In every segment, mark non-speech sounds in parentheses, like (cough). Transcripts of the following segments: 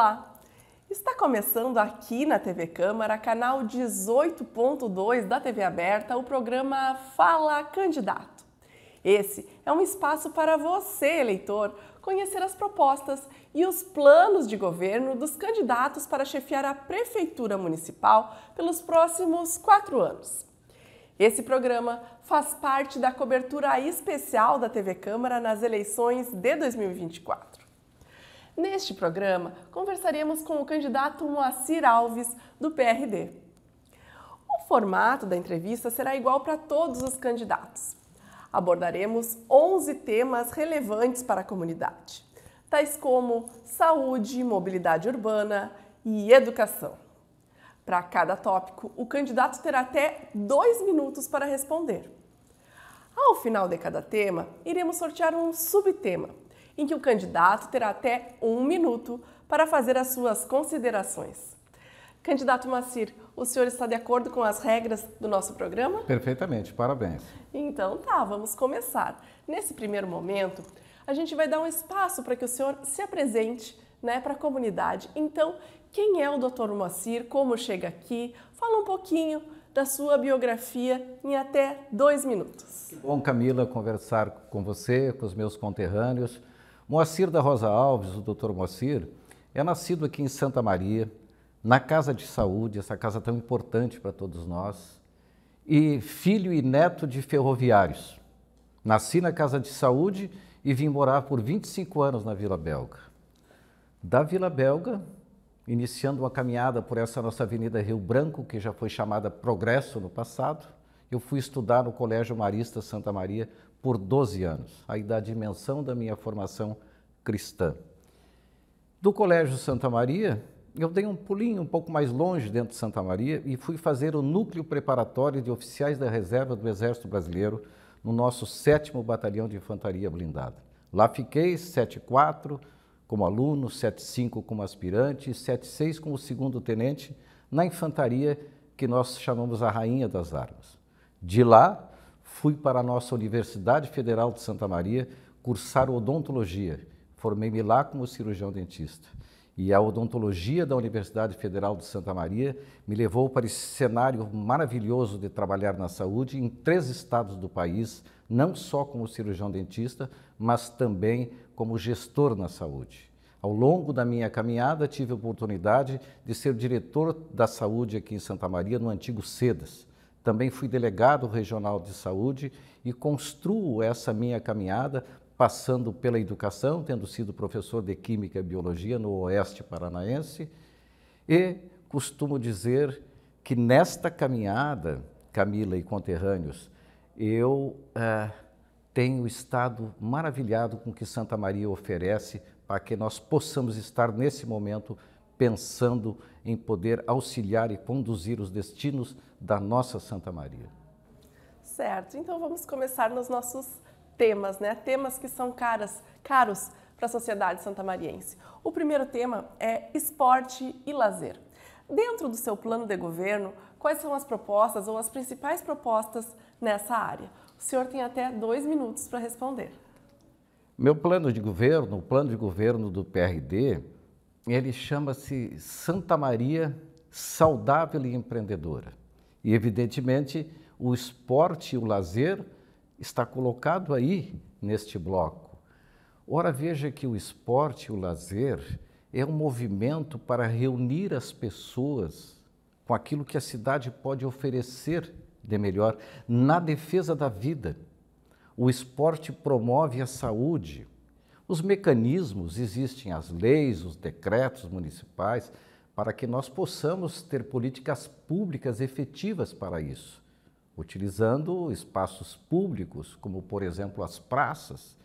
Olá! Está começando aqui na TV Câmara, canal 18.2 da TV Aberta, o programa Fala Candidato. Esse é um espaço para você, eleitor, conhecer as propostas e os planos de governo dos candidatos para chefiar a Prefeitura Municipal pelos próximos quatro anos. Esse programa faz parte da cobertura especial da TV Câmara nas eleições de 2024. Neste programa, conversaremos com o candidato Moacir Alves, do PRD. O formato da entrevista será igual para todos os candidatos. Abordaremos 11 temas relevantes para a comunidade, tais como saúde, mobilidade urbana e educação. Para cada tópico, o candidato terá até dois minutos para responder. Ao final de cada tema, iremos sortear um subtema em que o candidato terá até um minuto para fazer as suas considerações. Candidato Macir, o senhor está de acordo com as regras do nosso programa? Perfeitamente, parabéns. Então tá, vamos começar. Nesse primeiro momento, a gente vai dar um espaço para que o senhor se apresente né, para a comunidade. Então, quem é o Dr. Moacir? Como chega aqui? Fala um pouquinho da sua biografia em até dois minutos. Que bom, Camila, conversar com você, com os meus conterrâneos. Moacir da Rosa Alves, o doutor Moacir, é nascido aqui em Santa Maria, na Casa de Saúde, essa casa tão importante para todos nós, e filho e neto de ferroviários. Nasci na Casa de Saúde e vim morar por 25 anos na Vila Belga. Da Vila Belga, iniciando uma caminhada por essa nossa Avenida Rio Branco, que já foi chamada Progresso no passado, eu fui estudar no Colégio Marista Santa Maria por 12 anos, aí da dimensão da minha formação cristã. Do Colégio Santa Maria, eu dei um pulinho um pouco mais longe dentro de Santa Maria e fui fazer o núcleo preparatório de oficiais da reserva do Exército Brasileiro no nosso 7 Batalhão de Infantaria Blindada. Lá fiquei 74 como aluno, 75 como aspirante e 76 como segundo tenente na infantaria que nós chamamos a Rainha das Armas. De lá, Fui para a nossa Universidade Federal de Santa Maria cursar odontologia. Formei-me lá como cirurgião dentista. E a odontologia da Universidade Federal de Santa Maria me levou para esse cenário maravilhoso de trabalhar na saúde em três estados do país, não só como cirurgião dentista, mas também como gestor na saúde. Ao longo da minha caminhada, tive a oportunidade de ser diretor da saúde aqui em Santa Maria, no antigo SEDAS. Também fui delegado regional de saúde e construo essa minha caminhada passando pela educação, tendo sido professor de Química e Biologia no Oeste Paranaense. E costumo dizer que nesta caminhada, Camila e conterrâneos, eu eh, tenho estado maravilhado com o que Santa Maria oferece para que nós possamos estar nesse momento pensando em poder auxiliar e conduzir os destinos da nossa Santa Maria. Certo, então vamos começar nos nossos temas, né? Temas que são caras, caros para a sociedade santamariense. O primeiro tema é esporte e lazer. Dentro do seu plano de governo, quais são as propostas ou as principais propostas nessa área? O senhor tem até dois minutos para responder. Meu plano de governo, o plano de governo do PRD, ele chama-se Santa Maria Saudável e Empreendedora. E evidentemente o esporte e o lazer está colocado aí neste bloco. Ora veja que o esporte e o lazer é um movimento para reunir as pessoas com aquilo que a cidade pode oferecer de melhor na defesa da vida. O esporte promove a saúde. Os mecanismos existem, as leis, os decretos municipais, para que nós possamos ter políticas públicas efetivas para isso, utilizando espaços públicos, como por exemplo as praças,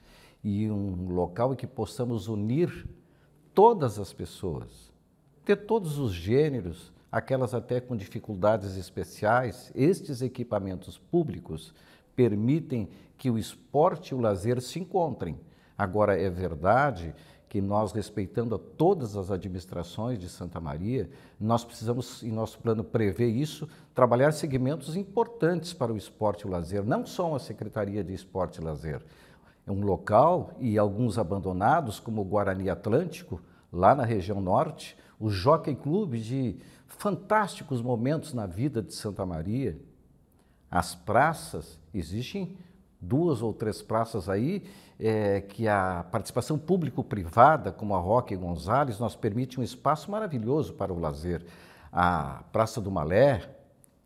e um local em que possamos unir todas as pessoas, ter todos os gêneros, aquelas até com dificuldades especiais, estes equipamentos públicos permitem que o esporte e o lazer se encontrem. Agora, é verdade que nós, respeitando a todas as administrações de Santa Maria, nós precisamos, em nosso plano, prever isso, trabalhar segmentos importantes para o esporte e o lazer, não só uma Secretaria de Esporte e Lazer. É um local e alguns abandonados, como o Guarani Atlântico, lá na região norte, o Jockey Club de fantásticos momentos na vida de Santa Maria. As praças, existem duas ou três praças aí é, que a participação público-privada, como a Roque Gonzalez, nos permite um espaço maravilhoso para o lazer. A Praça do Malé,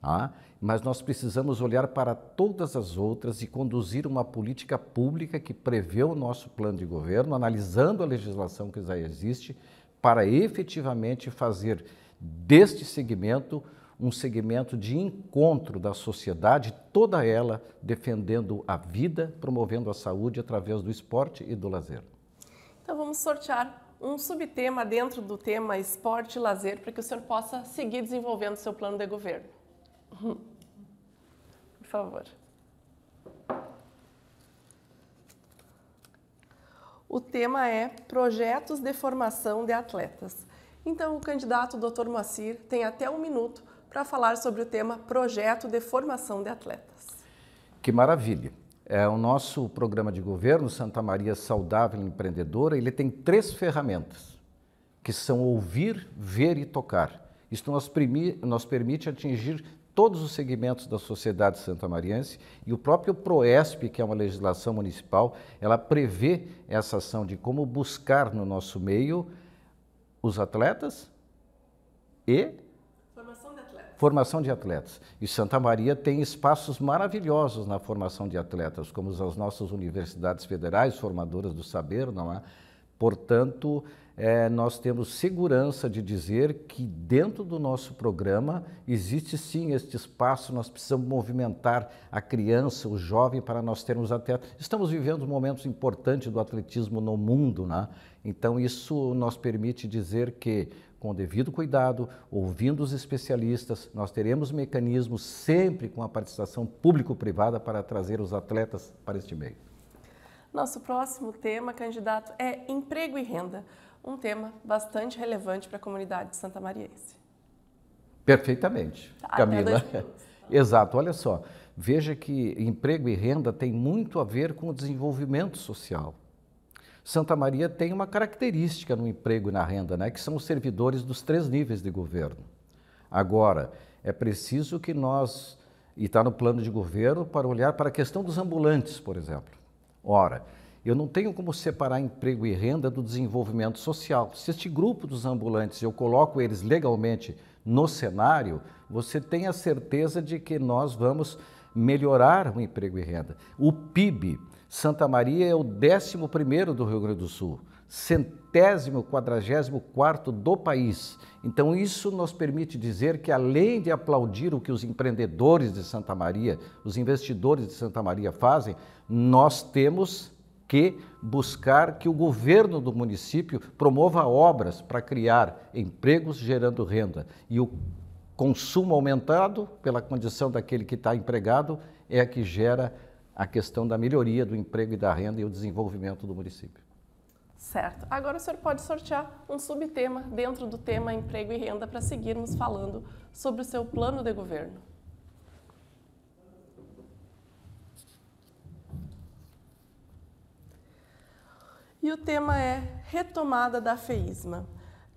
ah, mas nós precisamos olhar para todas as outras e conduzir uma política pública que prevê o nosso plano de governo, analisando a legislação que já existe, para efetivamente fazer deste segmento um segmento de encontro da sociedade, toda ela defendendo a vida, promovendo a saúde através do esporte e do lazer. Então vamos sortear um subtema dentro do tema esporte e lazer para que o senhor possa seguir desenvolvendo seu plano de governo. (laughs) Por favor. O tema é projetos de formação de atletas. Então, o candidato Dr. Moacir tem até um minuto para falar sobre o tema Projeto de Formação de Atletas. Que maravilha! É, o nosso programa de governo, Santa Maria Saudável e Empreendedora, ele tem três ferramentas, que são ouvir, ver e tocar. Isso nos, nos permite atingir todos os segmentos da sociedade santamariense e o próprio PROESP, que é uma legislação municipal, ela prevê essa ação de como buscar no nosso meio os atletas e Formação de atletas. E Santa Maria tem espaços maravilhosos na formação de atletas, como as nossas universidades federais, formadoras do saber, não é? Portanto, é, nós temos segurança de dizer que dentro do nosso programa existe sim este espaço, nós precisamos movimentar a criança, o jovem, para nós termos atletas. Estamos vivendo momentos importantes do atletismo no mundo, né? então isso nos permite dizer que com devido cuidado, ouvindo os especialistas, nós teremos mecanismos sempre com a participação público-privada para trazer os atletas para este meio. Nosso próximo tema, candidato, é emprego e renda, um tema bastante relevante para a comunidade santa mariense. Perfeitamente, tá, Camila. (laughs) Exato, olha só, veja que emprego e renda tem muito a ver com o desenvolvimento social. Santa Maria tem uma característica no emprego e na renda, né, que são os servidores dos três níveis de governo. Agora, é preciso que nós, e está no plano de governo, para olhar para a questão dos ambulantes, por exemplo. Ora, eu não tenho como separar emprego e renda do desenvolvimento social. Se este grupo dos ambulantes, eu coloco eles legalmente no cenário, você tem a certeza de que nós vamos melhorar o emprego e renda. O PIB, Santa Maria é o 11 do Rio Grande do Sul, centésimo quadragésimo quarto do país. Então, isso nos permite dizer que, além de aplaudir o que os empreendedores de Santa Maria, os investidores de Santa Maria fazem, nós temos que buscar que o governo do município promova obras para criar empregos gerando renda. E o consumo aumentado, pela condição daquele que está empregado, é a que gera a questão da melhoria do emprego e da renda e o desenvolvimento do município. Certo. Agora o senhor pode sortear um subtema dentro do tema emprego e renda para seguirmos falando sobre o seu plano de governo. E o tema é retomada da FEISMA.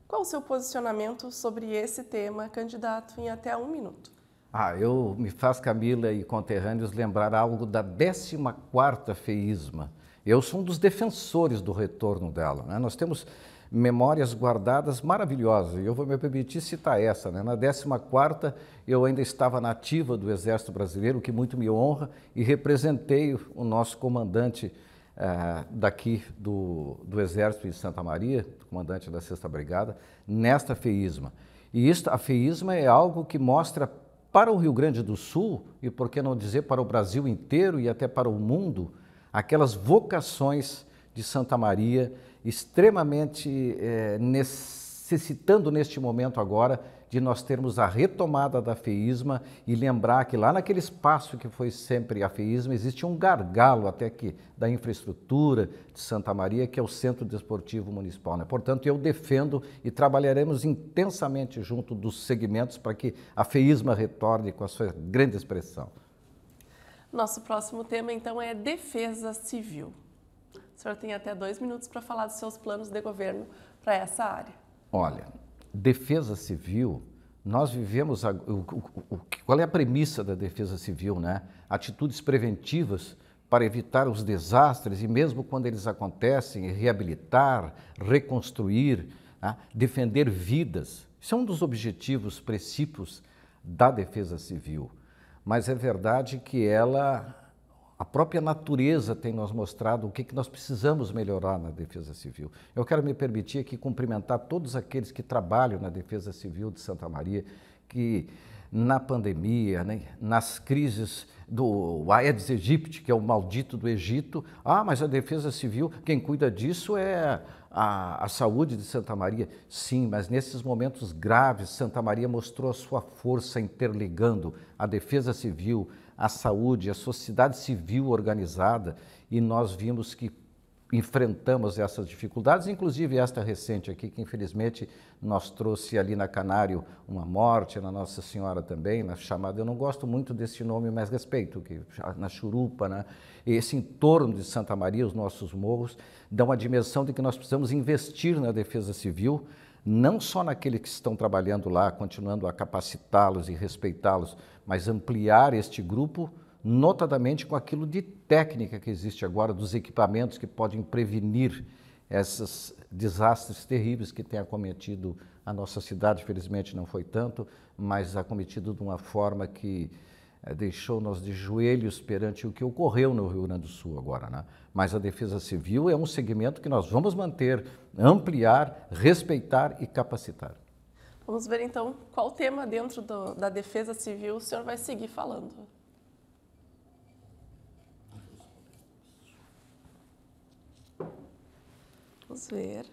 Qual o seu posicionamento sobre esse tema, candidato, em até um minuto? Ah, eu me faz Camila e conterrâneos lembrar algo da 14ª feísma. Eu sou um dos defensores do retorno dela. Né? Nós temos memórias guardadas maravilhosas e eu vou me permitir citar essa. Né? Na 14ª eu ainda estava na ativa do Exército Brasileiro, o que muito me honra, e representei o nosso comandante eh, daqui do, do Exército de Santa Maria, comandante da 6 Brigada, nesta feísma. E isto, a feísma é algo que mostra para o Rio Grande do Sul, e por que não dizer para o Brasil inteiro e até para o mundo, aquelas vocações de Santa Maria extremamente é, necessitando neste momento agora de nós termos a retomada da feísma e lembrar que lá naquele espaço que foi sempre a feísma, existe um gargalo até aqui da infraestrutura de Santa Maria, que é o Centro Desportivo Municipal. Né? Portanto, eu defendo e trabalharemos intensamente junto dos segmentos para que a feísma retorne com a sua grande expressão. Nosso próximo tema, então, é defesa civil. O senhor tem até dois minutos para falar dos seus planos de governo para essa área. Olha, defesa civil, nós vivemos. A, o, o, qual é a premissa da defesa civil, né? Atitudes preventivas para evitar os desastres e, mesmo quando eles acontecem, reabilitar, reconstruir, né? defender vidas. Isso é um dos objetivos, princípios da defesa civil. Mas é verdade que ela a própria natureza tem nos mostrado o que, que nós precisamos melhorar na defesa civil. Eu quero me permitir aqui cumprimentar todos aqueles que trabalham na defesa civil de Santa Maria, que na pandemia, né, nas crises do Aedes aegypti, que é o maldito do Egito, ah, mas a defesa civil, quem cuida disso é a, a saúde de Santa Maria. Sim, mas nesses momentos graves, Santa Maria mostrou a sua força interligando a defesa civil, a saúde, a sociedade civil organizada, e nós vimos que enfrentamos essas dificuldades, inclusive esta recente aqui, que infelizmente nós trouxe ali na Canário uma morte, na Nossa Senhora também, na chamada, eu não gosto muito desse nome, mas respeito, que na Churupa, né? esse entorno de Santa Maria, os nossos morros, dão a dimensão de que nós precisamos investir na defesa civil, não só naqueles que estão trabalhando lá, continuando a capacitá-los e respeitá-los, mas ampliar este grupo, notadamente com aquilo de técnica que existe agora, dos equipamentos que podem prevenir esses desastres terríveis que têm acometido a nossa cidade, felizmente não foi tanto, mas acometido de uma forma que eh, deixou nós de joelhos perante o que ocorreu no Rio Grande do Sul agora, né? mas a defesa civil é um segmento que nós vamos manter, ampliar, respeitar e capacitar. Vamos ver então qual tema dentro do, da defesa civil o senhor vai seguir falando. Vamos ver.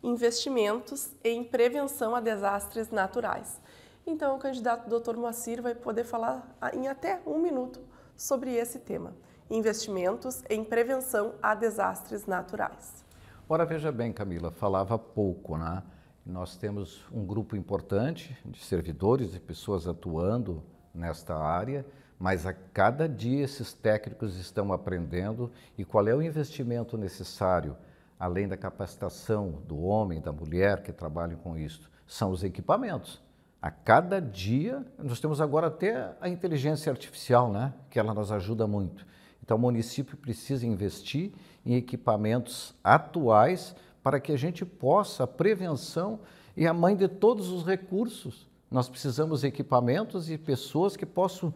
Investimentos em prevenção a desastres naturais. Então, o candidato Dr. Moacir vai poder falar ah, em até um minuto sobre esse tema investimentos em prevenção a desastres naturais. Ora, veja bem, Camila, falava pouco, né? Nós temos um grupo importante de servidores e pessoas atuando nesta área, mas a cada dia esses técnicos estão aprendendo e qual é o investimento necessário, além da capacitação do homem, da mulher que trabalham com isso, são os equipamentos. A cada dia, nós temos agora até a inteligência artificial, né? Que ela nos ajuda muito então, o município precisa investir em equipamentos atuais para que a gente possa, a prevenção e a mãe de todos os recursos. Nós precisamos de equipamentos e pessoas que possam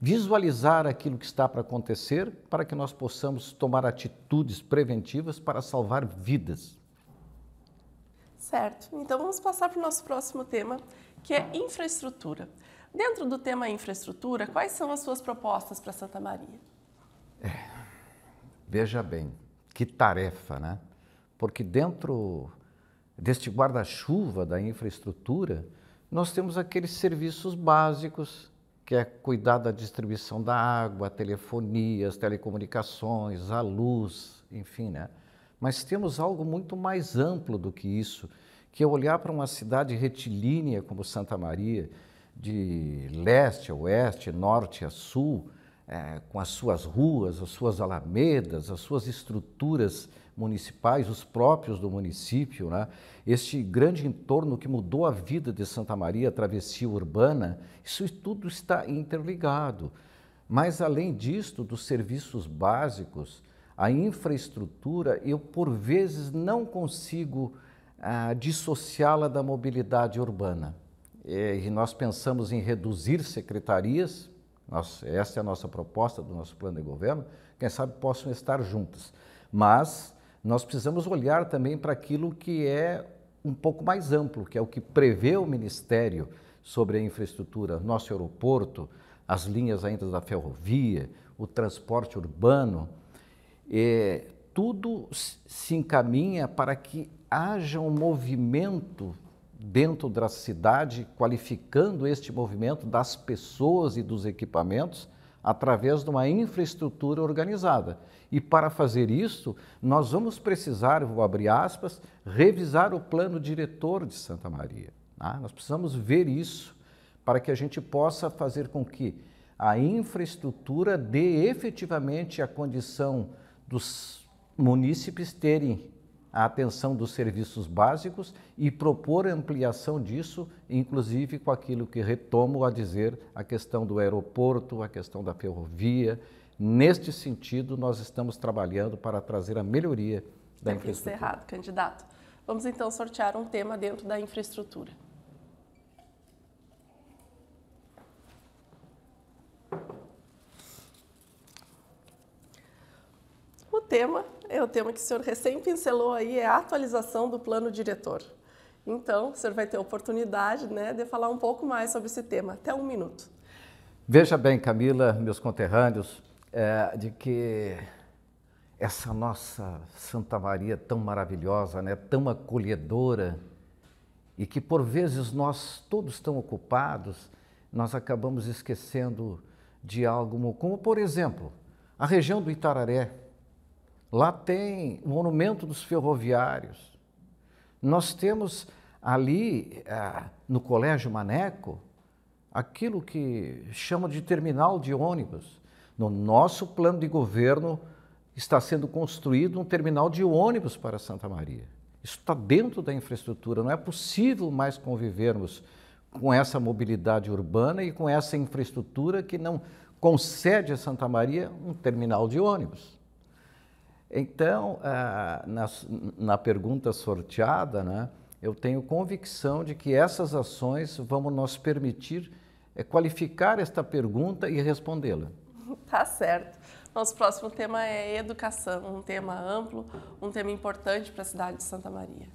visualizar aquilo que está para acontecer para que nós possamos tomar atitudes preventivas para salvar vidas. Certo, então vamos passar para o nosso próximo tema, que é infraestrutura. Dentro do tema infraestrutura, quais são as suas propostas para Santa Maria? É. Veja bem, que tarefa, né? Porque dentro deste guarda-chuva da infraestrutura, nós temos aqueles serviços básicos, que é cuidar da distribuição da água, telefonia, as telecomunicações, a luz, enfim, né? Mas temos algo muito mais amplo do que isso, que é olhar para uma cidade retilínea como Santa Maria, de leste a oeste, norte a sul, é, com as suas ruas, as suas alamedas, as suas estruturas municipais, os próprios do município, né? este grande entorno que mudou a vida de Santa Maria, a travessia urbana, isso tudo está interligado. Mas, além disto, dos serviços básicos, a infraestrutura, eu por vezes não consigo ah, dissociá-la da mobilidade urbana. É, e nós pensamos em reduzir secretarias, nossa, essa é a nossa proposta do nosso plano de governo, quem sabe possam estar juntas. Mas nós precisamos olhar também para aquilo que é um pouco mais amplo, que é o que prevê o Ministério sobre a infraestrutura, nosso aeroporto, as linhas ainda da ferrovia, o transporte urbano. É, tudo se encaminha para que haja um movimento dentro da cidade, qualificando este movimento das pessoas e dos equipamentos através de uma infraestrutura organizada. E para fazer isso, nós vamos precisar, vou abrir aspas, revisar o plano diretor de Santa Maria. Tá? Nós precisamos ver isso para que a gente possa fazer com que a infraestrutura dê efetivamente a condição dos munícipes terem a atenção dos serviços básicos e propor ampliação disso, inclusive com aquilo que retomo a dizer, a questão do aeroporto, a questão da ferrovia. Neste sentido, nós estamos trabalhando para trazer a melhoria da Tempo infraestrutura. Encerrado, candidato. Vamos então sortear um tema dentro da infraestrutura. O tema é o tema que o senhor recém pincelou aí, é a atualização do plano diretor. Então, o senhor vai ter a oportunidade né, de falar um pouco mais sobre esse tema, até um minuto. Veja bem, Camila, meus conterrâneos, é, de que essa nossa Santa Maria tão maravilhosa, né, tão acolhedora, e que por vezes nós todos estamos ocupados, nós acabamos esquecendo de algo como, por exemplo, a região do Itararé, Lá tem o Monumento dos Ferroviários. Nós temos ali, eh, no Colégio Maneco, aquilo que chama de terminal de ônibus. No nosso plano de governo está sendo construído um terminal de ônibus para Santa Maria. Isso está dentro da infraestrutura, não é possível mais convivermos com essa mobilidade urbana e com essa infraestrutura que não concede a Santa Maria um terminal de ônibus. Então, ah, na, na pergunta sorteada, né, eu tenho convicção de que essas ações vão nos permitir é, qualificar esta pergunta e respondê-la. (laughs) Tá certo. Nosso próximo tema é educação, um tema amplo, um tema importante para a cidade de Santa Maria.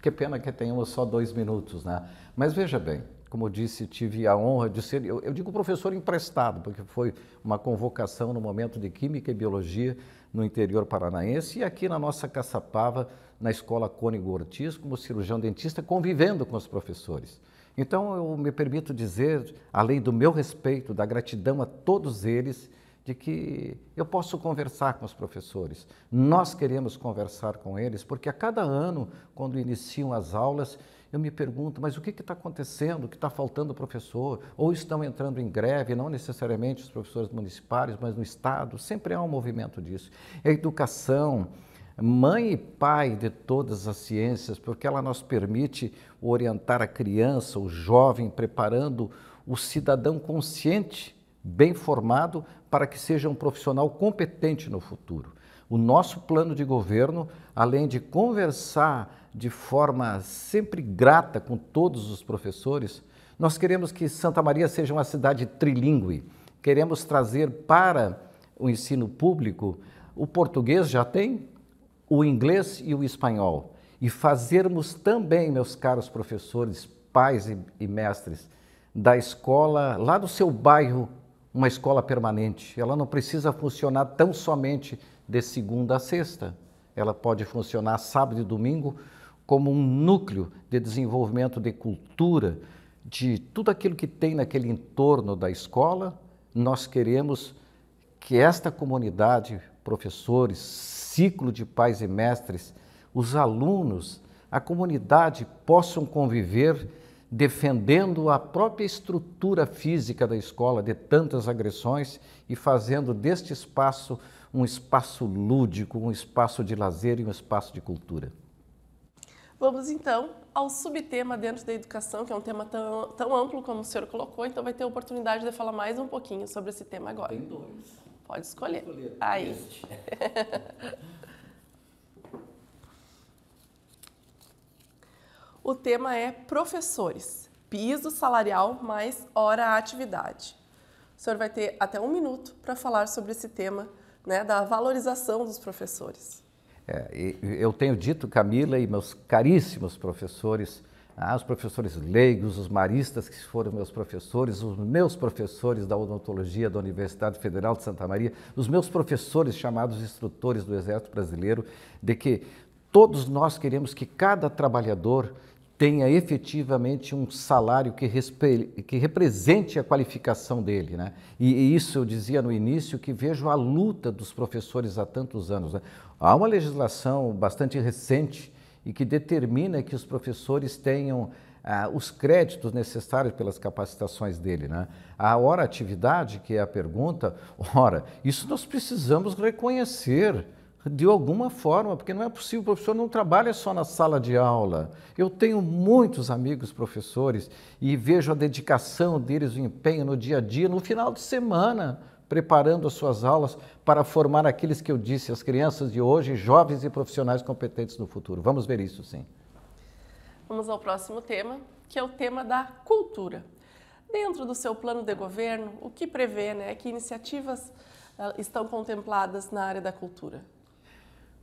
Que pena que tenhamos só dois minutos, né? Mas veja bem, como eu disse, tive a honra de ser, eu, eu, digo professor emprestado, porque foi uma convocação no momento de Química e Biologia no interior paranaense e aqui na nossa Caçapava, na Escola Cônigo Ortiz, como cirurgião dentista, convivendo com os professores. Então, eu me permito dizer, além do meu respeito, da gratidão a todos eles, de que eu posso conversar com os professores. Nós queremos conversar com eles, porque a cada ano, quando iniciam as aulas, eu me pergunto, mas o que está acontecendo? O que está faltando professor? Ou estão entrando em greve, não necessariamente os professores municipais, mas no Estado? Sempre há um movimento disso. A educação, mãe e pai de todas as ciências, porque ela nos permite orientar a criança, o jovem, preparando o cidadão consciente, bem formado, para que seja um profissional competente no futuro. O nosso plano de governo, além de conversar de forma sempre grata com todos os professores, nós queremos que Santa Maria seja uma cidade trilingüe. Queremos trazer para o ensino público o português já tem, o inglês e o espanhol. E fazermos também, meus caros professores, pais e, e mestres, da escola, lá do seu bairro, uma escola permanente. Ela não precisa funcionar tão somente de segunda a sexta. Ela pode funcionar sábado e domingo como um núcleo de desenvolvimento de cultura, de tudo aquilo que tem naquele entorno da escola. Nós queremos que esta comunidade, professores, ciclo de pais e mestres, os alunos, a comunidade possam conviver defendendo a própria estrutura física da escola de tantas agressões e fazendo deste espaço um espaço lúdico, um espaço de lazer e um espaço de cultura. Vamos então ao subtema dentro da educação, que é um tema tão, tão amplo como o senhor colocou, então vai ter a oportunidade de falar mais um pouquinho sobre esse tema agora. Tem dois. Pode escolher. escolher. Aí. Este. (laughs) o tema é professores, piso salarial mais hora atividade. O senhor vai ter até um minuto para falar sobre esse tema né, da valorização dos professores. É, eu tenho dito, Camila e meus caríssimos professores, ah, os professores leigos, os maristas que foram meus professores, os meus professores da odontologia da Universidade Federal de Santa Maria, os meus professores chamados instrutores do Exército Brasileiro, de que todos nós queremos que cada trabalhador tenha efetivamente um salário que, que represente a qualificação dele. Né? E, e, isso eu dizia no início, que vejo a luta dos professores há tantos anos. Né? Há uma legislação bastante recente e que determina que os professores tenham ah, os créditos necessários pelas capacitações dele. Né? A hora atividade, que é a pergunta, ora, isso nós precisamos reconhecer de alguma forma, porque não é possível, o professor não trabalha só na sala de aula. Eu tenho muitos amigos professores e vejo a dedicação deles, o empenho no dia a dia, no final de semana, preparando as suas aulas para formar aqueles que eu disse, as crianças de hoje, jovens e profissionais competentes no futuro. Vamos ver isso sim. Vamos ao próximo tema, que é o tema da cultura. Dentro do seu plano de governo, o que prevê né, que iniciativas eh, estão contempladas na área da cultura?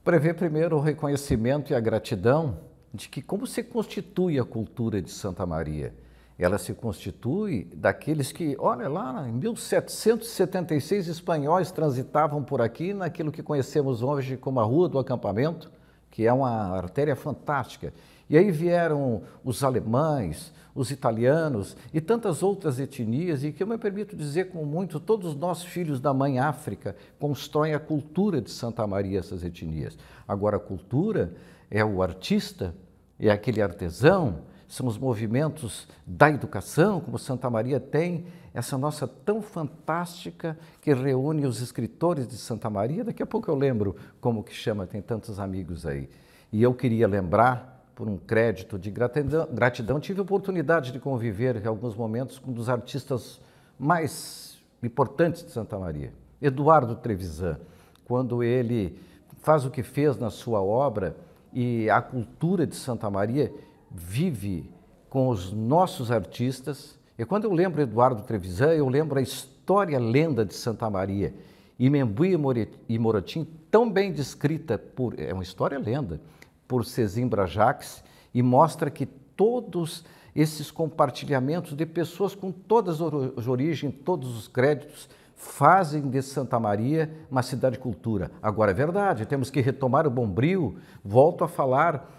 prevê primeiro o reconhecimento e a gratidão de que como se constitui a cultura de Santa Maria. Ela se constitui daqueles que, olha lá, em 1776 espanhóis transitavam por aqui naquilo que conhecemos hoje como a Rua do Acampamento, que é uma artéria fantástica e aí vieram os alemães, os italianos e tantas outras etnias, e que eu me permito dizer com muito, todos nós, filhos da mãe África, constroem a cultura de Santa Maria, essas etnias. Agora, a cultura é o artista, é aquele artesão, são os movimentos da educação, como Santa Maria tem, essa nossa tão fantástica que reúne os escritores de Santa Maria. Daqui a pouco eu lembro como que chama, tem tantos amigos aí. E eu queria lembrar por um crédito de gratidão, gratidão, tive a oportunidade de conviver em alguns momentos com um dos artistas mais importantes de Santa Maria, Eduardo Trevisan, quando ele faz o que fez na sua obra e a cultura de Santa Maria vive com os nossos artistas. E quando eu lembro Eduardo Trevisan, eu lembro a história lenda de Santa Maria. Imembuí e Morotim, tão bem descrita por. É uma história lenda por Cezim Brajax e mostra que todos esses compartilhamentos de pessoas com todas as origens, todos os créditos, fazem de Santa Maria uma cidade cultura. Agora é verdade, temos que retomar o Bombril. Volto a falar,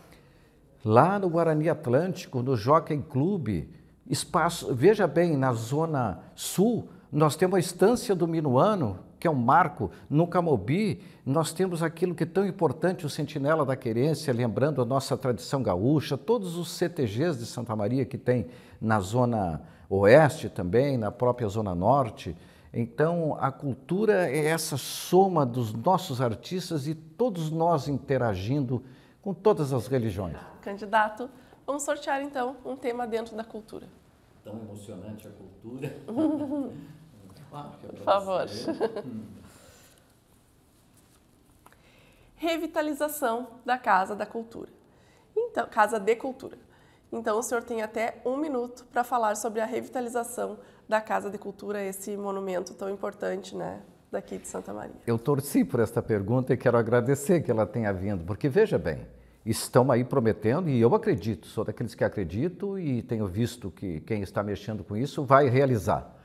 lá no Guarani Atlântico, no Jockey Clube, espaço, veja bem, na zona sul, nós temos a estância do Minuano, que é um marco. No Camobi, nós temos aquilo que é tão importante, o Sentinela da Querência, lembrando a nossa tradição gaúcha, todos os CTGs de Santa Maria que tem na zona oeste também, na própria zona norte. Então, a cultura é essa soma dos nossos artistas e todos nós interagindo com todas as religiões. Candidato, vamos sortear então um tema dentro da cultura. Tão emocionante a cultura. (laughs) Claro. Por favor. (laughs) Hum. Revitalização da Casa da Cultura. Então, Casa de Cultura. Então, o senhor tem até um minuto para falar sobre a revitalização da Casa de Cultura, esse monumento tão importante, né, daqui de Santa Maria. Eu torci por esta pergunta e quero agradecer que ela tenha vindo, porque veja bem, estão aí prometendo e eu acredito, sou daqueles que acredito e tenho visto que quem está mexendo com isso vai realizar.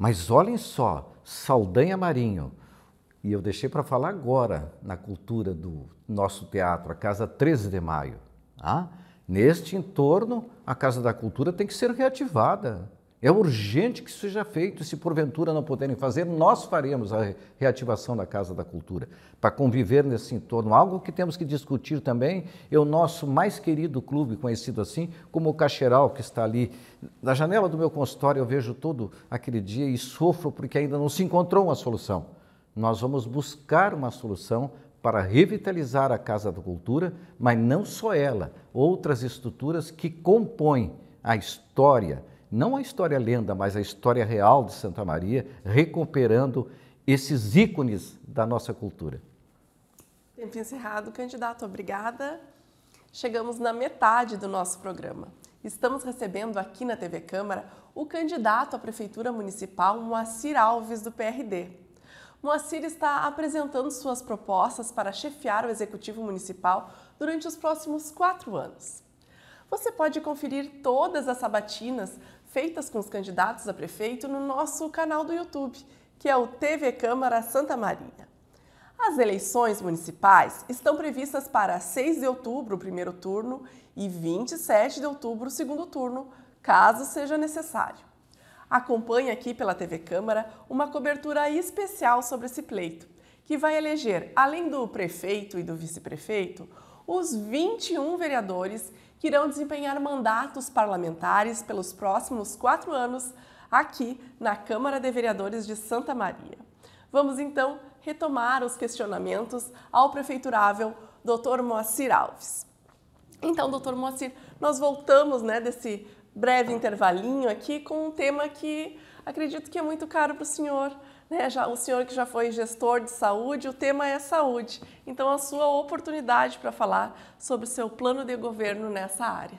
Mas olhem só, Saldanha Marinho, e eu deixei para falar agora na cultura do nosso teatro, a Casa 13 de Maio. Ah, neste entorno, a Casa da Cultura tem que ser reativada. É urgente que isso seja feito. Se porventura não puderem fazer, nós faremos a reativação da Casa da Cultura, para conviver nesse entorno. Algo que temos que discutir também é o nosso mais querido clube, conhecido assim como o Cacheral, que está ali. Na janela do meu consultório eu vejo todo aquele dia e sofro porque ainda não se encontrou uma solução. Nós vamos buscar uma solução para revitalizar a Casa da Cultura, mas não só ela, outras estruturas que compõem a história, não a história lenda, mas a história real de Santa Maria, recuperando esses ícones da nossa cultura. Tempo encerrado, candidato, obrigada. Chegamos na metade do nosso programa. Estamos recebendo aqui na TV Câmara o candidato à Prefeitura Municipal, Moacir Alves, do PRD. Moacir está apresentando suas propostas para chefiar o Executivo Municipal durante os próximos quatro anos. Você pode conferir todas as sabatinas feitas com os candidatos a prefeito no nosso canal do YouTube, que é o TV Câmara Santa Maria. As eleições municipais estão previstas para 6 de outubro, o primeiro turno, e 27 de outubro, o segundo turno, caso seja necessário. Acompanhe aqui pela TV Câmara uma cobertura especial sobre esse pleito, que vai eleger, além do prefeito e do vice-prefeito, os 21 vereadores que irão desempenhar mandatos parlamentares pelos próximos quatro anos aqui na Câmara de Vereadores de Santa Maria. Vamos então retomar os questionamentos ao prefeiturável Dr. Moacir Alves. Então, Dr. Moacir, nós voltamos né, desse breve intervalinho aqui com um tema que Acredito que é muito caro para o senhor. Né? Já, o senhor que já foi gestor de saúde, o tema é saúde. Então, a sua oportunidade para falar sobre o seu plano de governo nessa área.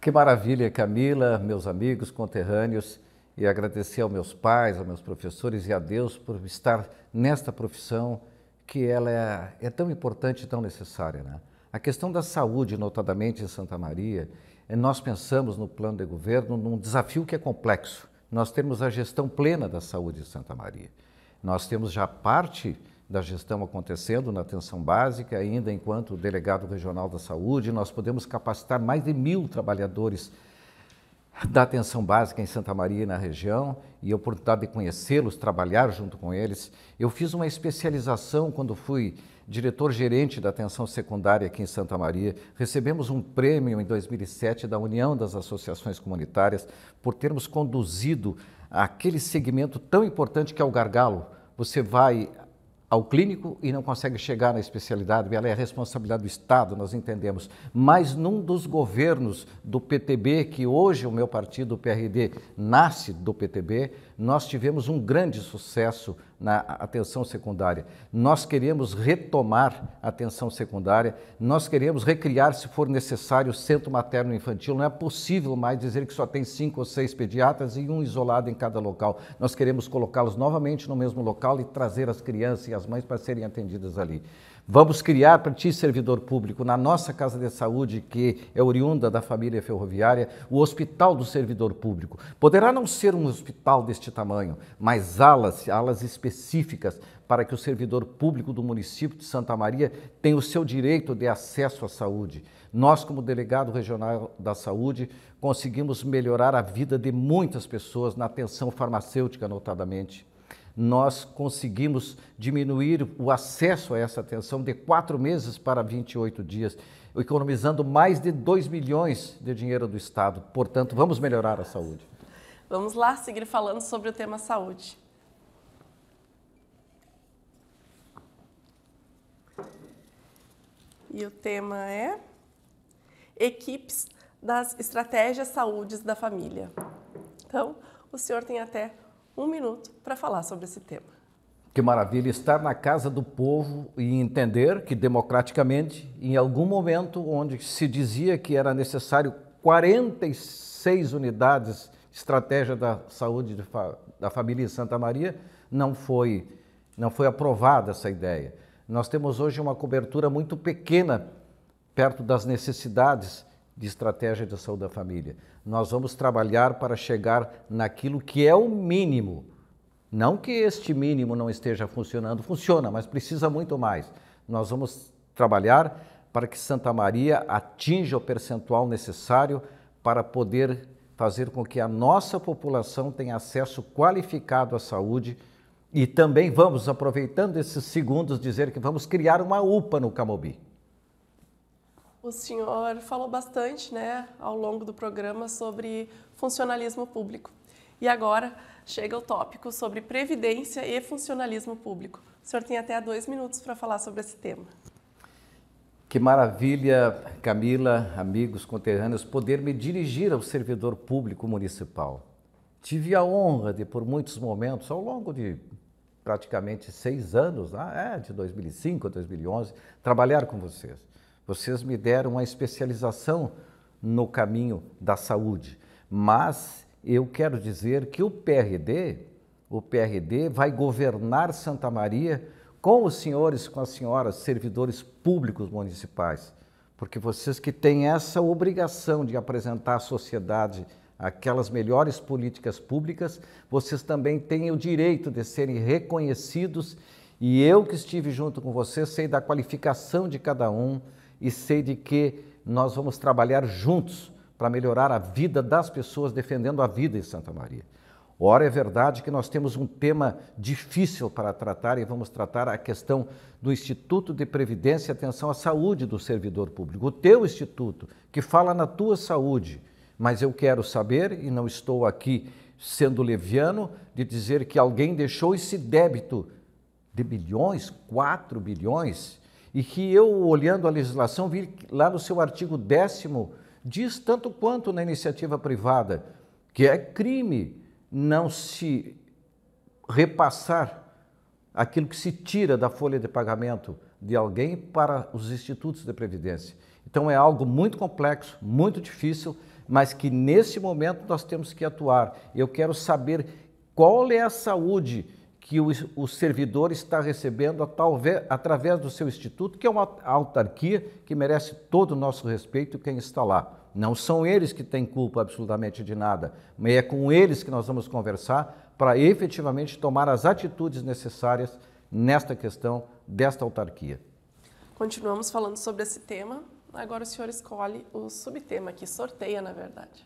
Que maravilha, Camila, meus amigos conterrâneos, e agradecer aos meus pais, aos meus professores e a Deus por estar nesta profissão que ela é, é tão importante e tão necessária. Né? A questão da saúde, notadamente em Santa Maria, é, nós pensamos no plano de governo num desafio que é complexo nós temos a gestão plena da saúde de Santa Maria. Nós temos já parte da gestão acontecendo na atenção básica, ainda enquanto delegado regional da saúde, nós podemos capacitar mais de mil trabalhadores da atenção básica em Santa Maria e na região e a oportunidade de conhecê-los, trabalhar junto com eles. Eu fiz uma especialização quando fui diretor-gerente da atenção secundária aqui em Santa Maria. Recebemos um prêmio em 2007 da União das Associações Comunitárias por termos conduzido aquele segmento tão importante que é o gargalo. Você vai ao clínico e não consegue chegar na especialidade, ela é responsabilidade do Estado, nós entendemos. Mas num dos governos do PTB, que hoje o meu partido, o PRD, nasce do PTB, nós tivemos um grande sucesso na atenção secundária. Nós queremos retomar a atenção secundária, nós queremos recriar, se for necessário, o centro materno infantil. Não é possível mais dizer que só tem cinco ou seis pediatras e um isolado em cada local. Nós queremos colocá-los novamente no mesmo local e trazer as crianças e as mães para serem atendidas ali. Vamos criar para ti, servidor público, na nossa Casa de Saúde, que é oriunda da família ferroviária, o Hospital do Servidor Público. Poderá não ser um hospital deste tamanho, mas alas, alas específicas para que o servidor público do município de Santa Maria tenha o seu direito de acesso à saúde. Nós, como delegado regional da saúde, conseguimos melhorar a vida de muitas pessoas na atenção farmacêutica, notadamente nós conseguimos diminuir o acesso a essa atenção de quatro meses para 28 dias, economizando mais de 2 milhões de dinheiro do Estado. Portanto, vamos melhorar a saúde. Vamos lá seguir falando sobre o tema saúde. E o tema é equipes das estratégias saúdes da família. Então, o senhor tem até um minuto para falar sobre esse tema. Que maravilha estar na casa do povo e entender que democraticamente, em algum momento onde se dizia que era necessário 46 unidades estratégia da saúde fa da família em Santa Maria, não foi não foi aprovada essa ideia. Nós temos hoje uma cobertura muito pequena perto das necessidades de estratégia de saúde da família nós vamos trabalhar para chegar naquilo que é o mínimo. Não que este mínimo não esteja funcionando, funciona, mas precisa muito mais. Nós vamos trabalhar para que Santa Maria atinja o percentual necessário para poder fazer com que a nossa população tenha acesso qualificado à saúde. E também vamos, aproveitando esses segundos, dizer que vamos criar uma UPA no Camobi. O senhor falou bastante, né, ao longo do programa sobre funcionalismo público. E agora chega o tópico sobre previdência e funcionalismo público. O senhor tem até dois minutos para falar sobre esse tema. Que maravilha, Camila, amigos conterrâneos, poder me dirigir ao servidor público municipal. Tive a honra de, por muitos momentos, ao longo de praticamente seis anos, né, é, de 2005 a 2011, trabalhar com vocês. Vocês me deram uma especialização no caminho da saúde, mas eu quero dizer que o PRD, o PRD vai governar Santa Maria com os senhores, com as senhoras, servidores públicos municipais, porque vocês que têm essa obrigação de apresentar à sociedade aquelas melhores políticas públicas, vocês também têm o direito de serem reconhecidos e eu que estive junto com vocês sei da qualificação de cada um, e sei de que nós vamos trabalhar juntos para melhorar a vida das pessoas, defendendo a vida em Santa Maria. Ora, é verdade que nós temos um tema difícil para tratar e vamos tratar a questão do Instituto de Previdência e Atenção à Saúde do Servidor Público, o teu instituto, que fala na tua saúde. Mas eu quero saber, e não estou aqui sendo leviano, de dizer que alguém deixou esse débito de bilhões, 4 bilhões, e que eu, olhando a legislação, vi lá no seu artigo 10 diz tanto quanto na iniciativa privada, que é crime não se repassar aquilo que se tira da folha de pagamento de alguém para os institutos de previdência. Então é algo muito complexo, muito difícil, mas que nesse momento nós temos que atuar. Eu quero saber qual é a saúde que o, o servidor está recebendo através do seu instituto, que é uma autarquia que merece todo o nosso respeito quem está lá. Não são eles que têm culpa absolutamente de nada, mas é com eles que nós vamos conversar para efetivamente tomar as atitudes necessárias nesta questão desta autarquia. Continuamos falando sobre esse tema. Agora o senhor escolhe o subtema que sorteia, na verdade.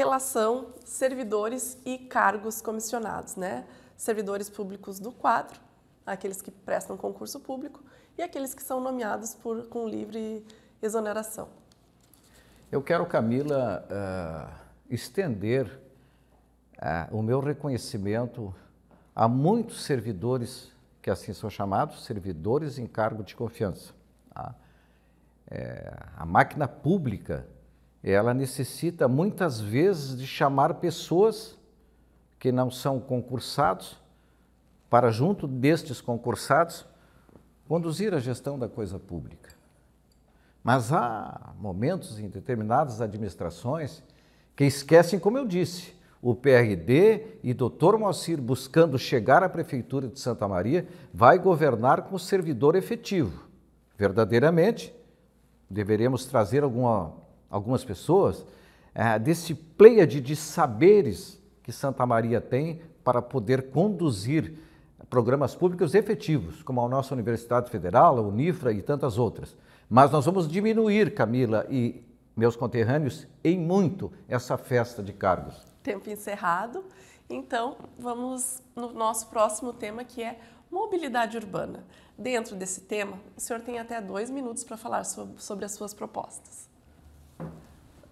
relação servidores e cargos comissionados, né? Servidores públicos do quadro, aqueles que prestam concurso público e aqueles que são nomeados por, com livre exoneração. Eu quero, Camila, uh, estender uh, o meu reconhecimento a muitos servidores, que assim são chamados, servidores em cargo de confiança. Tá? É, a máquina pública ela necessita muitas vezes de chamar pessoas que não são concursados para junto destes concursados conduzir a gestão da coisa pública. Mas há momentos em determinadas administrações que esquecem, como eu disse, o PRD e Dr. Moacir, buscando chegar à Prefeitura de Santa Maria, vai governar com servidor efetivo. Verdadeiramente, deveremos trazer alguma algumas pessoas, é, desse pleiade de saberes que Santa Maria tem para poder conduzir programas públicos efetivos, como a nossa Universidade Federal, a Unifra e tantas outras. Mas nós vamos diminuir, Camila e meus conterrâneos, em muito essa festa de cargos. Tempo encerrado. Então, vamos no nosso próximo tema, que é mobilidade urbana. Dentro desse tema, o senhor tem até dois minutos para falar sobre as suas propostas.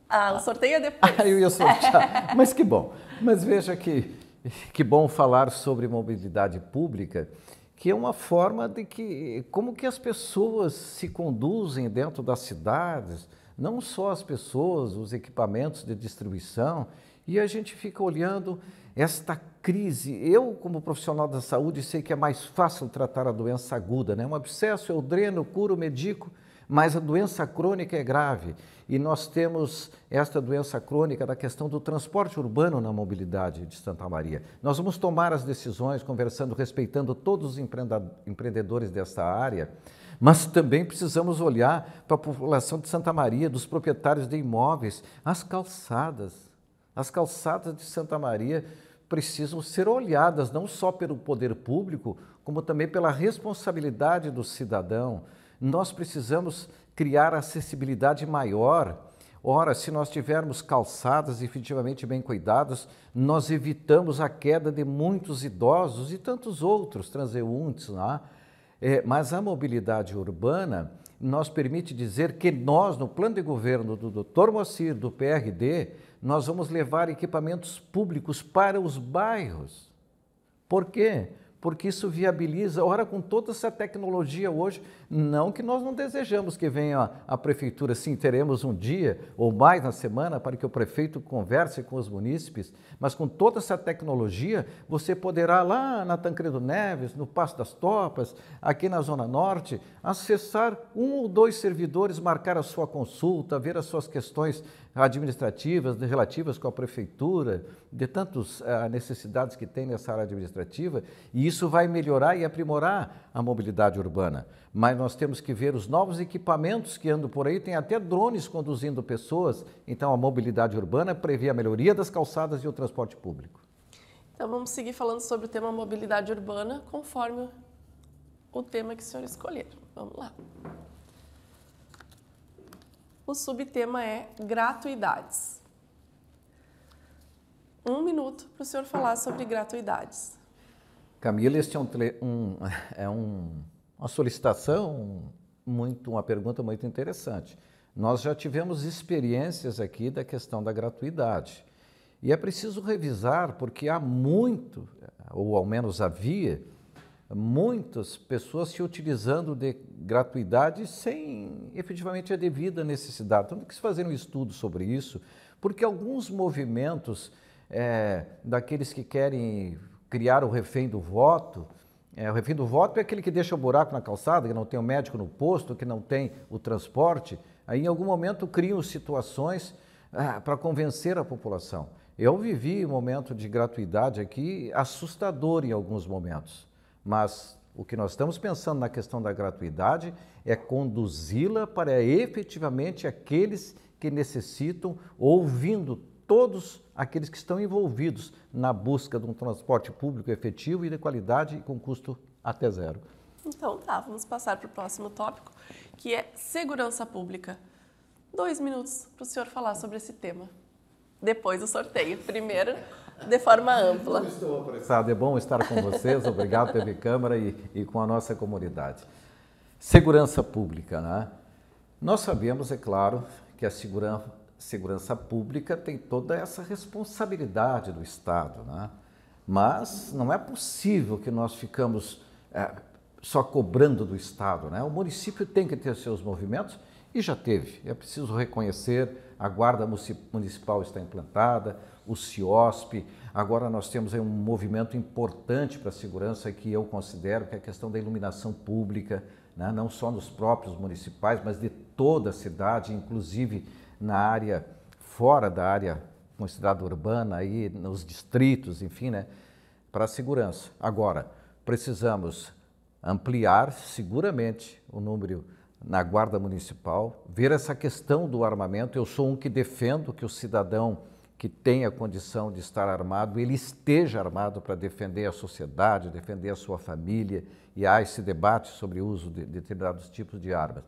Ah, o ah. sorteio é (laughs) depois. Ah, eu ia sortear. Mas que bom. Mas veja que, que bom falar sobre mobilidade pública, que é uma forma de que como que as pessoas se conduzem dentro das cidades, não só as pessoas, os equipamentos de distribuição, e a gente fica olhando esta crise. Eu, como profissional da saúde, sei que é mais fácil tratar a doença aguda, né? Um abscesso, eu dreno, curo, medico. Mas a doença crônica é grave e nós temos esta doença crônica da questão do transporte urbano na mobilidade de Santa Maria. Nós vamos tomar as decisões conversando, respeitando todos os empreendedores desta área, mas também precisamos olhar para a população de Santa Maria, dos proprietários de imóveis, as calçadas. As calçadas de Santa Maria precisam ser olhadas não só pelo poder público, como também pela responsabilidade do cidadão nós precisamos criar acessibilidade maior. Ora, se nós tivermos calçadas efetivamente bem cuidadas, nós evitamos a queda de muitos idosos e tantos outros transeuntes lá. É? É, mas a mobilidade urbana nos permite dizer que nós, no plano de governo do Dr. Moacir, do PRD, nós vamos levar equipamentos públicos para os bairros. Por quê? porque isso viabiliza, ora, com toda essa tecnologia hoje, não que nós não desejamos que venha a prefeitura, sim, teremos um dia ou mais na semana para que o prefeito converse com os munícipes, mas com toda essa tecnologia, você poderá lá na Tancredo Neves, no Passo das Topas, aqui na Zona Norte, acessar um ou dois servidores, marcar a sua consulta, ver as suas questões administrativas relativas com a prefeitura, de tantas uh, eh, necessidades que tem nessa área administrativa, e isso vai melhorar e aprimorar a mobilidade urbana. Mas nós temos que ver os novos equipamentos que andam por aí, tem até drones conduzindo pessoas. Então, a mobilidade urbana prevê a melhoria das calçadas e o transporte público. Então, vamos seguir falando sobre o tema mobilidade urbana, conforme o tema que o senhor escolher. Vamos lá. O subtema é gratuidades. Um minuto para o senhor falar sobre gratuidades. Camila, este é, um, um, (laughs) é um, uma solicitação, muito, uma pergunta muito interessante. Nós já tivemos experiências aqui da questão da gratuidade. E é preciso revisar, porque há muito, ou ao menos havia, muitas pessoas se utilizando de gratuidade sem efetivamente a devida necessidade. Então, tem que se fazer um estudo sobre isso, porque alguns movimentos é, daqueles que querem criar o refém do voto. É, o refém do voto é aquele que deixa o buraco na calçada, que não tem o médico no posto, que não tem o transporte. Aí, em algum momento, criam situações ah, para convencer a população. Eu vivi um momento de gratuidade aqui assustador em alguns momentos, mas o que nós estamos pensando na questão da gratuidade é conduzi-la para efetivamente aqueles que necessitam, ouvindo todos aqueles que estão envolvidos na busca de um transporte público efetivo e de qualidade e com custo até zero. Então tá, vamos passar para o próximo tópico, que é segurança pública. Dois minutos para o senhor falar sobre esse tema. Depois do sorteio. Primeiro, de forma ampla. estou apressado. É bom estar com vocês. Obrigado, TV Câmara, e, e com a nossa comunidade. Segurança pública, né? Nós sabemos, é claro, que a segurança segurança pública tem toda essa responsabilidade do Estado, né? mas não é possível que nós ficamos é, só cobrando do Estado. Né? O município tem que ter seus movimentos e já teve. É preciso reconhecer, a Guarda Municipal está implantada, o CIOSP, agora nós temos um movimento importante para a segurança que eu considero que é a questão da iluminação pública, né? não só nos próprios municipais, mas de toda a cidade, inclusive na área fora da área considerada urbana, aí nos distritos, enfim, né, para a segurança. Agora, precisamos ampliar seguramente o número na Guarda Municipal, ver essa questão do armamento. Eu sou um que defendo que o cidadão que tenha condição de estar armado, ele esteja armado para defender a sociedade, defender a sua família, e há esse debate sobre o uso de determinados tipos de armas.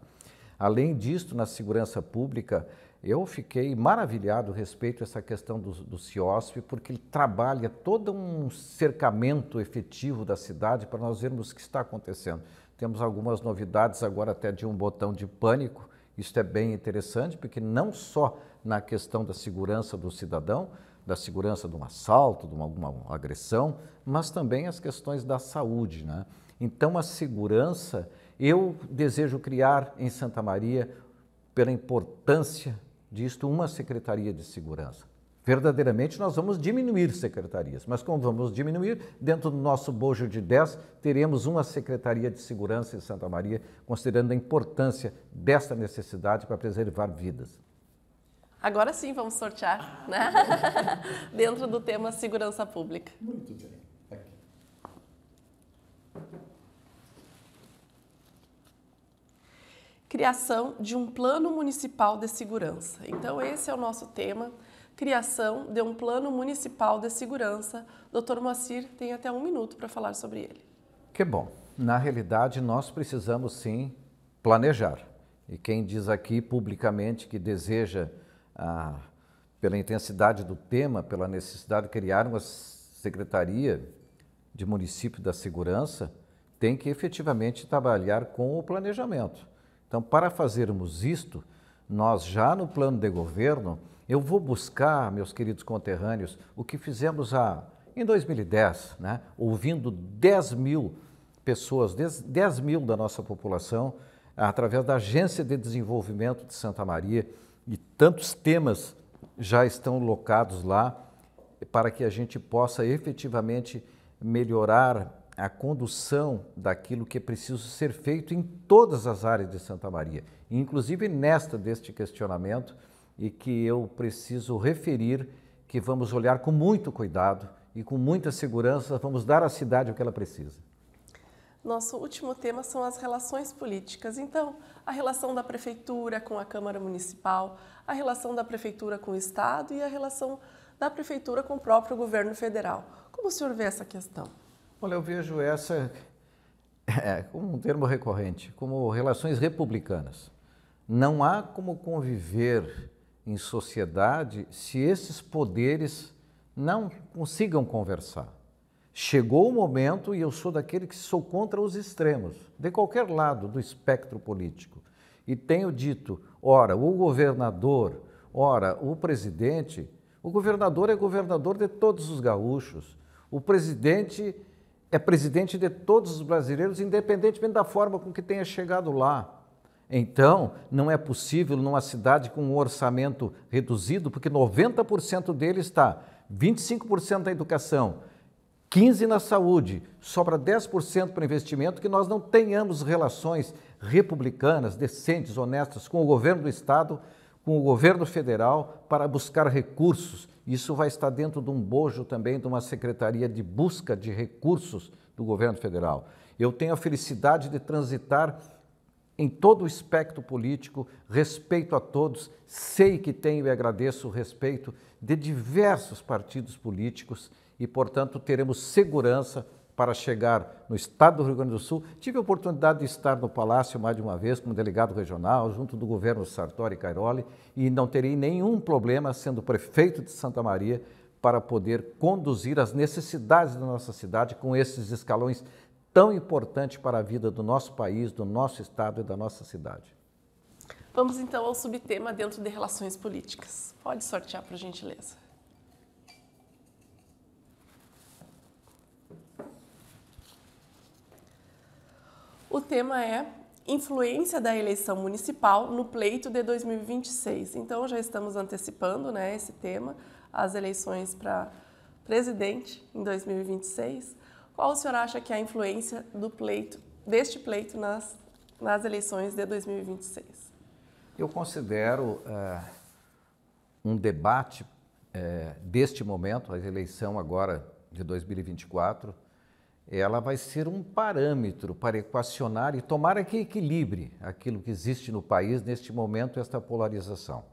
Além disso, na segurança pública, eu fiquei maravilhado a respeito dessa questão do, do CIOSP, porque ele trabalha todo um cercamento efetivo da cidade para nós vermos o que está acontecendo. Temos algumas novidades agora até de um botão de pânico. Isso é bem interessante, porque não só na questão da segurança do cidadão, da segurança de um assalto, de uma, agressão, mas também as questões da saúde. Né? Então, a segurança, eu desejo criar em Santa Maria pela importância disto uma secretaria de segurança. Verdadeiramente, nós vamos diminuir secretarias, mas como vamos diminuir? Dentro do nosso bojo de 10, teremos uma Secretaria de Segurança em Santa Maria, considerando a importância desta necessidade para preservar vidas. Agora sim vamos sortear, né? (laughs) Dentro do tema segurança pública. Muito bem. Aqui. criação de um plano municipal de segurança. Então, esse é o nosso tema, criação de um plano municipal de segurança. Dr. Moacir tem até um minuto para falar sobre ele. Que bom. Na realidade, nós precisamos sim planejar. E quem diz aqui publicamente que deseja, ah, pela intensidade do tema, pela necessidade de criar uma secretaria de município da segurança, tem que efetivamente trabalhar com o planejamento então, para fazermos isto, nós já no plano de governo, eu vou buscar, meus queridos conterrâneos, o que fizemos em 2010, né? ouvindo 10 mil pessoas, 10 mil da nossa população, através da Agência de Desenvolvimento de Santa Maria, e tantos temas já estão locados lá para que a gente possa efetivamente melhorar a condução daquilo que é preciso ser feito em todas as áreas de Santa Maria, inclusive nesta deste questionamento e que eu preciso referir que vamos olhar com muito cuidado e com muita segurança, vamos dar à cidade o que ela precisa. Nosso último tema são as relações políticas. Então, a relação da prefeitura com a Câmara Municipal, a relação da prefeitura com o Estado e a relação da prefeitura com o próprio governo federal. Como o senhor vê essa questão? Olha, eu vejo essa (laughs) é, como um termo recorrente, como relações republicanas. Não há como conviver em sociedade se esses poderes não consigam conversar. Chegou o momento, e eu sou daquele que sou contra os extremos, de qualquer lado do espectro político. E tenho dito, ora, o governador, ora, o presidente, o governador é governador de todos os gaúchos. O presidente é presidente de todos os brasileiros, independentemente da forma com que tenha chegado lá. Então, não é possível numa cidade com um orçamento reduzido, porque 90% dele está 25% na educação, 15% na saúde, sobra 10% para investimento, que nós não tenhamos relações republicanas, decentes, honestas com o governo do Estado com o governo federal para buscar recursos. Isso vai estar dentro de um bojo também de uma secretaria de busca de recursos do governo federal. Eu tenho a felicidade de transitar em todo o espectro político, respeito a todos, sei que tenho e agradeço o respeito de diversos partidos políticos e, portanto, teremos segurança para chegar no estado do Rio Grande do Sul. Tive a oportunidade de estar no Palácio mais de uma vez como delegado regional, junto do governo Sartori e Cairoli, e não terei nenhum problema, sendo prefeito de Santa Maria, para poder conduzir as necessidades da nossa cidade com esses escalões tão importantes para a vida do nosso país, do nosso estado e da nossa cidade. Vamos então ao subtema dentro de relações políticas. Pode sortear, por gentileza. O tema é influência da eleição municipal no pleito de 2026. Então já estamos antecipando, né, esse tema, as eleições para presidente em 2026. Qual o senhor acha que é a influência do pleito, deste pleito nas nas eleições de 2026? Eu considero uh, um debate uh, deste momento, a eleição agora de 2024, ela vai ser um parâmetro para equacionar e tomar que equilibre aquilo que existe no país neste momento, esta polarização.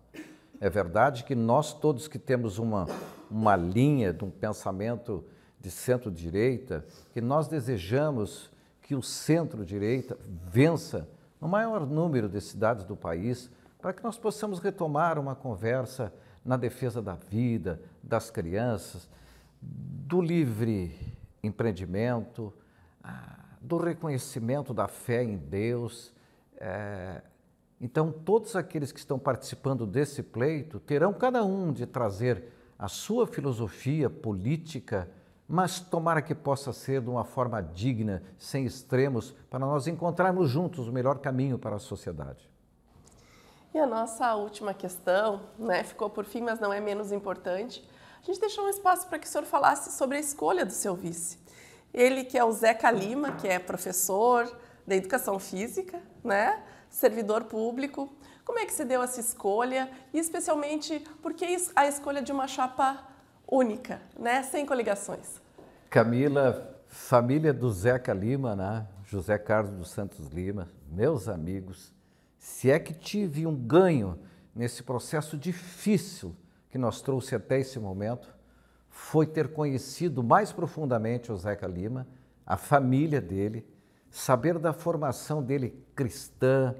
É verdade que nós todos que temos uma, uma linha de um pensamento de centro-direita, que nós desejamos que o centro-direita vença no maior número de cidades do país, para que nós possamos retomar uma conversa na defesa da vida, das crianças, do livre empreendimento, ah, do reconhecimento da fé em Deus. É, então, todos aqueles que estão participando desse pleito terão cada um de trazer a sua filosofia política, mas tomara que possa ser de uma forma digna, sem extremos, para nós encontrarmos juntos o melhor caminho para a sociedade. E a nossa última questão, né, ficou por fim, mas não é menos importante, a gente deixou um espaço para que o senhor falasse sobre a escolha do seu vice. Ele que é o Zeca Lima, que é professor da educação física, né? servidor público. Como é que se deu essa escolha? E especialmente, por que a escolha de uma chapa única, né? sem coligações? Camila, família do Zeca Lima, né? José Carlos dos Santos Lima, meus amigos, se é que tive um ganho nesse processo difícil que nos trouxe até esse momento foi ter conhecido mais profundamente o Zeca Lima, a família dele, saber da formação dele cristã,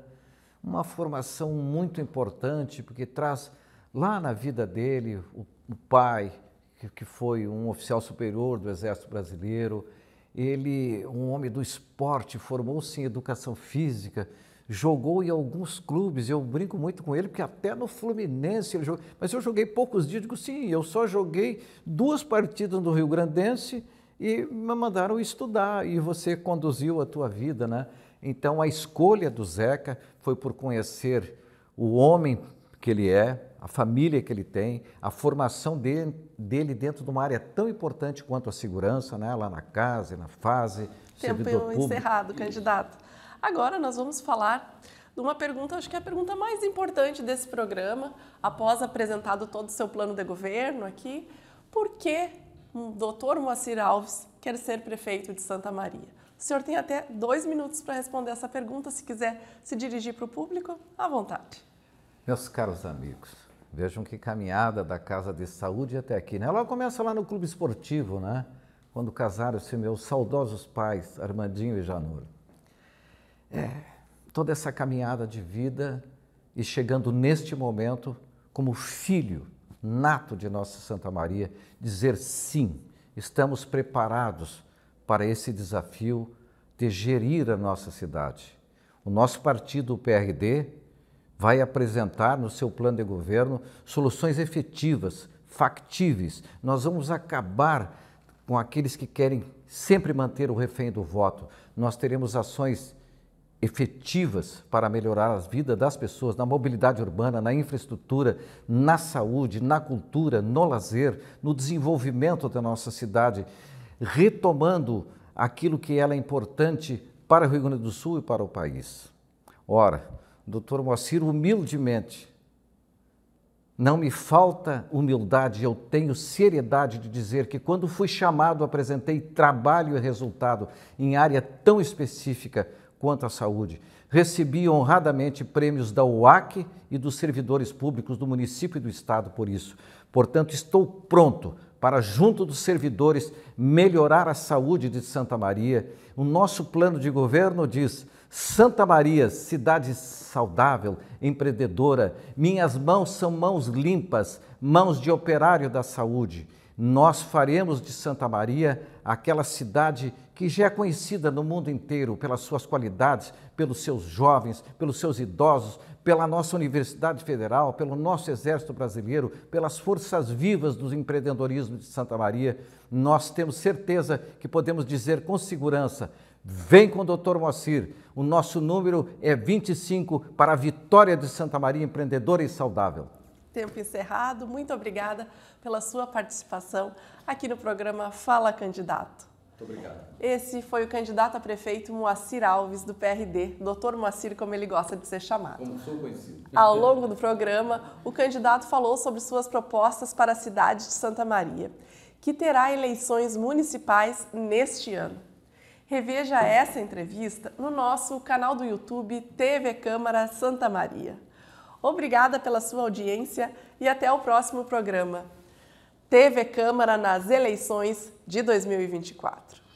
uma formação muito importante, porque traz lá na vida dele o, o pai, que, que foi um oficial superior do Exército Brasileiro, ele, um homem do esporte, formou-se em educação física, jogou em alguns clubes, eu brinco muito com ele, porque até no Fluminense ele jogou. Mas eu joguei poucos dias, digo, sim, eu só joguei duas partidas no Rio Grandense e me mandaram estudar, e você conduziu a tua vida, né? Então a escolha do Zeca foi por conhecer o homem que ele é, a família que ele tem, a formação dele, dele dentro de uma área tão importante quanto a segurança, né? lá na casa na fase. Tempo encerrado, candidato. Agora nós vamos falar de uma pergunta, acho que é a pergunta mais importante desse programa, após apresentado todo o seu plano de governo aqui, por que o doutor Moacir Alves quer ser prefeito de Santa Maria? O senhor tem até dois minutos para responder essa pergunta, se quiser se dirigir para o público, à vontade. Meus caros amigos, vejam que caminhada da Casa de Saúde até aqui. Né? Ela começa lá no Clube Esportivo, né? quando casaram-se meus saudosos pais, Armandinho e Januro é, toda essa caminhada de vida e chegando neste momento como filho nato de Nossa Santa Maria, dizer sim, estamos preparados para esse desafio de gerir a nossa cidade. O nosso partido, o PRD, vai apresentar no seu plano de governo soluções efetivas, factíveis. Nós vamos acabar com aqueles que querem sempre manter o refém do voto. Nós teremos ações efetivas para melhorar a vida das pessoas na mobilidade urbana, na infraestrutura, na saúde, na cultura, no lazer, no desenvolvimento da nossa cidade, retomando aquilo que ela é importante para o Rio Grande do Sul e para o país. Ora, doutor Moacir, humildemente, não me falta humildade, eu tenho seriedade de dizer que quando fui chamado apresentei trabalho e resultado em área tão específica quanto à saúde. Recebi honradamente prêmios da UAC e dos servidores públicos do município e do estado por isso. Portanto, estou pronto para, junto dos servidores, melhorar a saúde de Santa Maria. O nosso plano de governo diz: Santa Maria, cidade saudável, empreendedora, minhas mãos são mãos limpas, mãos de operário da saúde. Nós faremos de Santa Maria aquela cidade que já é conhecida no mundo inteiro pelas suas qualidades, pelos seus jovens, pelos seus idosos, pela nossa Universidade Federal, pelo nosso Exército Brasileiro, pelas forças vivas do empreendedorismo de Santa Maria, nós temos certeza que podemos dizer com segurança: Vem com o Dr. Moacir. O nosso número é 25 para a vitória de Santa Maria empreendedora e saudável. Tempo encerrado. Muito obrigada pela sua participação aqui no programa Fala Candidato. Muito obrigado. Esse foi o candidato a prefeito Moacir Alves, do PRD, doutor Moacir, como ele gosta de ser chamado. Como sou conhecido. Ao longo do programa, o candidato falou sobre suas propostas para a cidade de Santa Maria, que terá eleições municipais neste ano. Reveja essa entrevista no nosso canal do YouTube TV Câmara Santa Maria. Obrigada pela sua audiência e até o próximo programa. TV Câmara nas eleições de 2024.